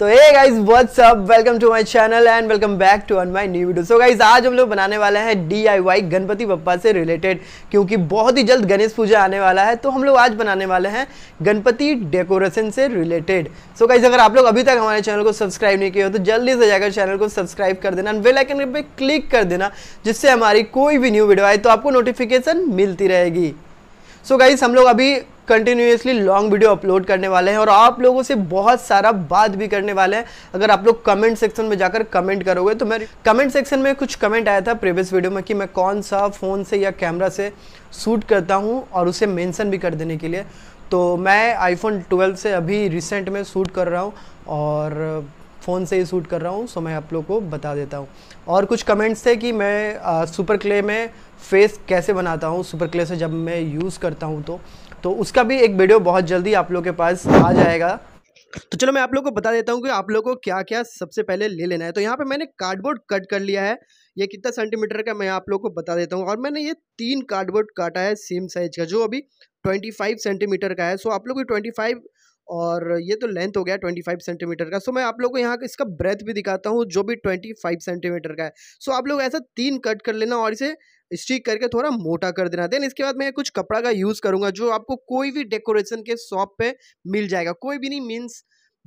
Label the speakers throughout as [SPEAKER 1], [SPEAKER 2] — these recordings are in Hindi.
[SPEAKER 1] तो hey guys what's up welcome to my channel and welcome back to an my new video so guys आज हम लोग बनाने वाले हैं डीआईवाई गणपति बप्पा से रिलेटेड क्योंकि बहुत ही जल्द गणेश पूजा आने वाला है तो हम लोग आज बनाने वाले हैं गणपति डेकोरेशन से रिलेटेड सो गाइज अगर आप लोग अभी तक हमारे चैनल को सब्सक्राइब नहीं किया हो तो जल्दी से जाकर चैनल को सब्सक्राइब कर देना एंड बेलाइकन पर क्लिक कर देना जिससे हमारी कोई भी न्यू वीडियो आए तो आपको नोटिफिकेशन मिलती रहेगी सो so गाइज हम लोग अभी कंटिन्यूसली लॉन्ग वीडियो अपलोड करने वाले हैं और आप लोगों से बहुत सारा बात भी करने वाले हैं अगर आप लोग कमेंट सेक्शन में जाकर कमेंट करोगे तो मैं कमेंट सेक्शन में कुछ कमेंट आया था प्रीवियस वीडियो में कि मैं कौन सा फ़ोन से या कैमरा से शूट करता हूँ और उसे मैंसन भी कर देने के लिए तो मैं आईफोन ट्वेल्व से अभी रिसेंट में शूट कर रहा हूँ और फ़ोन से ही शूट कर रहा हूँ सो मैं आप लोग को बता देता हूँ और कुछ कमेंट्स थे कि मैं आ, सुपर क्ले में फेस कैसे बनाता हूँ सुपर क्ले से जब मैं यूज़ करता हूँ तो तो उसका भी एक वीडियो बहुत जल्दी आप लोग के पास आ जाएगा तो चलो मैं आप लोग को बता देता हूँ कि आप लोग को क्या क्या सबसे पहले ले लेना है तो यहाँ पे मैंने कार्डबोर्ड कट कर लिया है ये कितना सेंटीमीटर का मैं आप लोग को बता देता हूँ और मैंने ये तीन कार्डबोर्ड काटा है सेम साइज का जो अभी ट्वेंटी फाइव सेंटीमीटर का है सो आप लोग को ट्वेंटी फाइव और ये तो लेंथ हो गया ट्वेंटी फाइव सेंटीमीटर का सो मैं आप लोग को यहाँ इसका ब्रेथ भी दिखाता हूँ जो भी ट्वेंटी फाइव सेंटीमीटर का है सो आप लोग ऐसा तीन कट कर लेना और इसे स्टिक करके थोड़ा मोटा कर देना देन इसके बाद मैं कुछ कपड़ा का यूज़ करूँगा जो आपको कोई भी डेकोरेशन के शॉप पे मिल जाएगा कोई भी नहीं मीन्स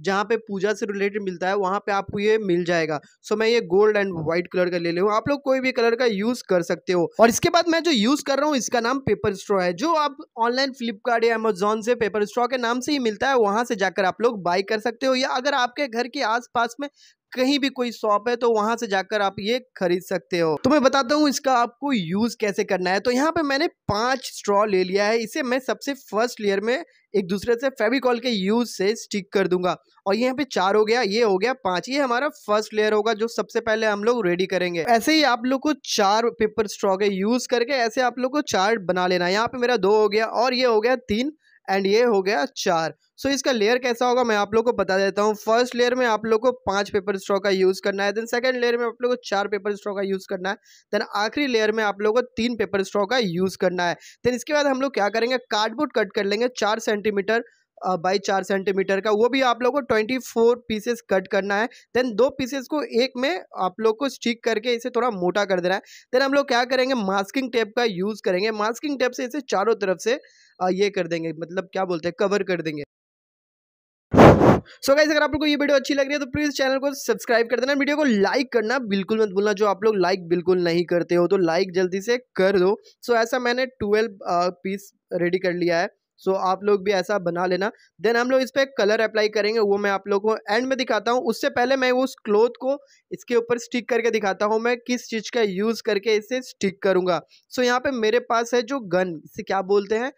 [SPEAKER 1] जहाँ पे पूजा से रिलेटेड मिलता है वहाँ पे आपको ये मिल जाएगा सो मैं ये गोल्ड एंड व्हाइट कलर का ले लूँ आप लोग कोई भी कलर का यूज़ कर सकते हो और इसके बाद मैं जो यूज़ कर रहा हूँ इसका नाम पेपर स्ट्रॉ है जो आप ऑनलाइन फ्लिपकार्ट या अमेजोन से पेपर स्ट्रॉ के नाम से ही मिलता है वहाँ से जाकर आप लोग बाई कर सकते हो या अगर आपके घर के आस में कहीं भी कोई शॉप है तो वहां से जाकर आप ये खरीद सकते हो तो मैं बताता हूँ इसका आपको यूज़ कैसे करना है तो यहाँ पे मैंने पांच स्ट्रॉ ले लिया है इसे मैं सबसे फर्स्ट लेयर में एक दूसरे से फेविकॉल के यूज़ से स्टिक कर दूंगा और यहाँ पे चार हो गया ये हो गया पांच ये हमारा फर्स्ट लेयर होगा जो सबसे पहले हम लोग रेडी करेंगे ऐसे ही आप लोग को चार पेपर स्ट्रॉ के यूज़ करके ऐसे आप लोग को चार बना लेना यहाँ पे मेरा दो हो गया और ये हो गया तीन एंड ये हो गया चार सो so, इसका लेयर कैसा होगा मैं आप लोग को बता देता हूँ फर्स्ट लेयर में आप लोग को पांच पेपर स्ट्रॉ का यूज़ करना है देन सेकंड लेयर में आप लोग को चार पेपर स्ट्रॉ का यूज़ करना है देन आखिरी लेयर में आप लोग को तीन पेपर स्ट्रॉ का यूज़ करना है देन इसके बाद हम लोग क्या करेंगे कार्डबोर्ड कट कर लेंगे चार सेंटीमीटर बाई चार सेंटीमीटर का वो भी आप लोग को ट्वेंटी फोर पीसेस कट करना है देन दो पीसेस को एक में आप लोग को स्टिक करके इसे थोड़ा मोटा कर देना है देन हम लोग क्या करेंगे मास्किंग टेप का यूज़ करेंगे मास्किंग टेप से इसे चारों तरफ से ये कर देंगे मतलब क्या बोलते हैं कवर कर देंगे सो so गाइज अगर आप लोगों को ये वीडियो अच्छी लग रही है तो प्लीज़ चैनल को सब्सक्राइब कर देना वीडियो को लाइक करना बिल्कुल मत भूलना जो आप लोग लाइक बिल्कुल नहीं करते हो तो लाइक जल्दी से कर दो सो so ऐसा मैंने ट्वेल्व पीस रेडी कर लिया है सो so, आप लोग भी ऐसा बना लेना देन हम लोग इस पर कलर अप्लाई करेंगे वो मैं आप लोग को एंड में दिखाता हूँ उससे पहले मैं उस क्लोथ को इसके ऊपर स्टिक करके दिखाता हूँ मैं किस चीज़ का यूज़ करके इसे स्टिक करूँगा सो so, यहाँ पे मेरे पास है जो गन इसे क्या बोलते हैं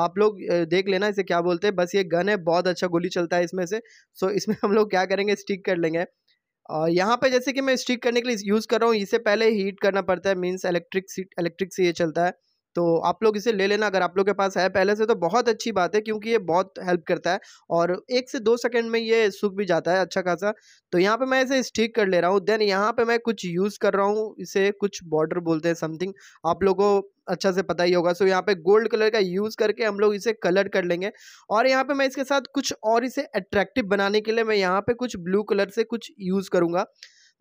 [SPEAKER 1] आप लोग देख लेना इसे क्या बोलते हैं बस ये गन है बहुत अच्छा गोली चलता है इसमें से सो इसमें हम लोग क्या करेंगे स्टिक कर लेंगे और यहाँ पे जैसे कि मैं स्टिक करने के लिए यूज़ कर रहा हूँ इससे पहले हीट करना पड़ता है मीन्स इलेक्ट्रिक इलेक्ट्रिक से ये चलता है तो आप लोग इसे ले लेना अगर आप लोग के पास है पहले से तो बहुत अच्छी बात है क्योंकि ये बहुत हेल्प करता है और एक से दो सेकेंड में ये सूख भी जाता है अच्छा खासा तो यहाँ पर मैं इसे स्टिक कर ले रहा हूँ देन यहाँ पर मैं कुछ यूज़ कर रहा हूँ इसे कुछ बॉर्डर बोलते हैं समथिंग आप लोगों अच्छा से पता ही होगा सो यहाँ पे गोल्ड कलर का यूज़ करके हम लोग इसे कलर कर लेंगे और यहाँ पे मैं इसके साथ कुछ और इसे अट्रैक्टिव बनाने के लिए मैं यहाँ पे कुछ ब्लू कलर से कुछ यूज़ करूँगा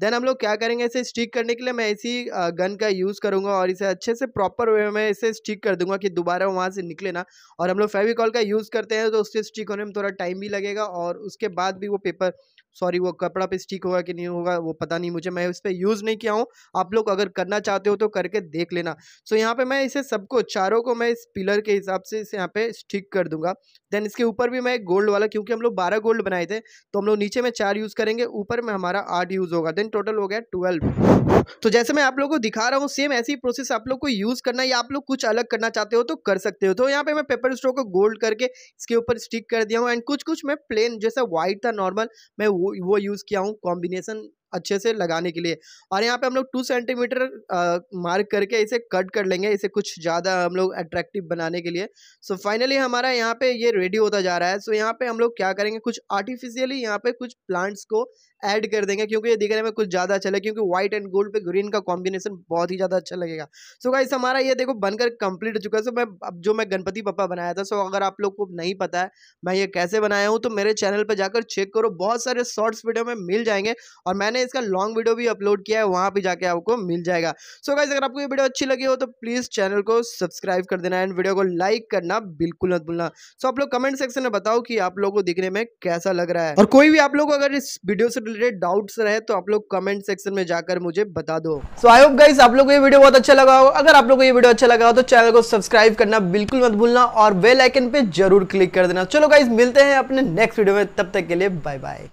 [SPEAKER 1] देन हम लोग क्या करेंगे इसे स्टिक करने के लिए मैं इसी गन का यूज़ करूँगा और इसे अच्छे से प्रॉपर वे में इसे स्टिक कर दूंगा कि दोबारा वहाँ से निकले ना और हम लोग फेविकॉल का यूज़ करते हैं तो उससे स्टिक होने में थोड़ा टाइम भी लगेगा और उसके बाद भी वो पेपर सॉरी वो कपड़ा पे स्टिक होगा कि नहीं होगा वो पता नहीं मुझे मैं उस पर यूज़ नहीं किया हूँ आप लोग अगर करना चाहते हो तो करके देख लेना सो यहाँ पे मैं इसे सबको चारों को मैं इस पिलर के हिसाब से इसे यहाँ पे स्टिक कर दूंगा देन इसके ऊपर भी मैं गोल्ड वाला क्योंकि हम लोग बारह गोल्ड बनाए थे तो हम लोग नीचे में चार यूज़ करेंगे ऊपर में हमारा आठ यूज़ होगा देन टोटल हो गया ट्वेल्व तो जैसे मैं आप लोग को दिखा रहा हूँ सेम ऐसी प्रोसेस आप लोग को यूज़ करना या आप लोग कुछ अलग करना चाहते हो तो कर सकते हो तो यहाँ पे मैं पेपर स्ट्रो को गोल्ड करके इसके ऊपर स्टिक कर दिया हूँ एंड कुछ कुछ मैं प्लेन जैसा व्हाइट था नॉर्मल मैं वो वो यूज़ किया हूँ कॉम्बिनेशन अच्छे से लगाने के लिए और यहाँ पे हम लोग टू सेंटीमीटर मार्क करके इसे कट कर लेंगे इसे कुछ ज़्यादा हम लोग अट्रैक्टिव बनाने के लिए सो so, फाइनली हमारा यहाँ पे ये रेडी होता जा रहा है सो so, यहाँ पे हम लोग क्या करेंगे कुछ आर्टिफिशियली यहाँ पे कुछ प्लांट्स को ऐड कर देंगे क्योंकि ये दिखने में कुछ ज़्यादा अच्छा लगे क्योंकि व्हाइट एंड गोल्ड पे ग्रीन का कॉम्बिनेशन बहुत ही ज़्यादा अच्छा लगेगा सो so गाइस हमारा ये देखो बनकर कंप्लीट हो चुका है सो so मैं अब जो मैं गणपति पप्पा बनाया था सो so अगर आप लोग को नहीं पता है मैं ये कैसे बनाया हूँ तो मेरे चैनल पर जाकर चेक करो बहुत सारे शॉर्ट्स वीडियो में मिल जाएंगे और मैंने इसका लॉन्ग वीडियो भी अपलोड किया है वहाँ पर जाकर आपको मिल जाएगा सो so गाइज अगर आपको ये वीडियो अच्छी लगी हो तो प्लीज़ चैनल को सब्सक्राइब कर देना एंड वीडियो को लाइक करना बिल्कुल मत भूलना सो आप लोग कमेंट सेक्शन में बताओ कि आप लोगों को दिखने में कैसा लग रहा है और कोई भी आप लोग अगर इस वीडियो से रिलेटेड डाउट्स रहे तो आप लोग कमेंट सेक्शन में जाकर मुझे बता दो सो आई होप गाइस आप लोग को ये वीडियो बहुत अच्छा लगा होगा अगर आप लोग को ये वीडियो अच्छा लगा हो तो चैनल को सब्सक्राइब करना बिल्कुल मत भूलना और बेल आइकन पे जरूर क्लिक कर देना चलो गाइज मिलते हैं अपने नेक्स्ट वीडियो में तब तक के लिए बाय बाय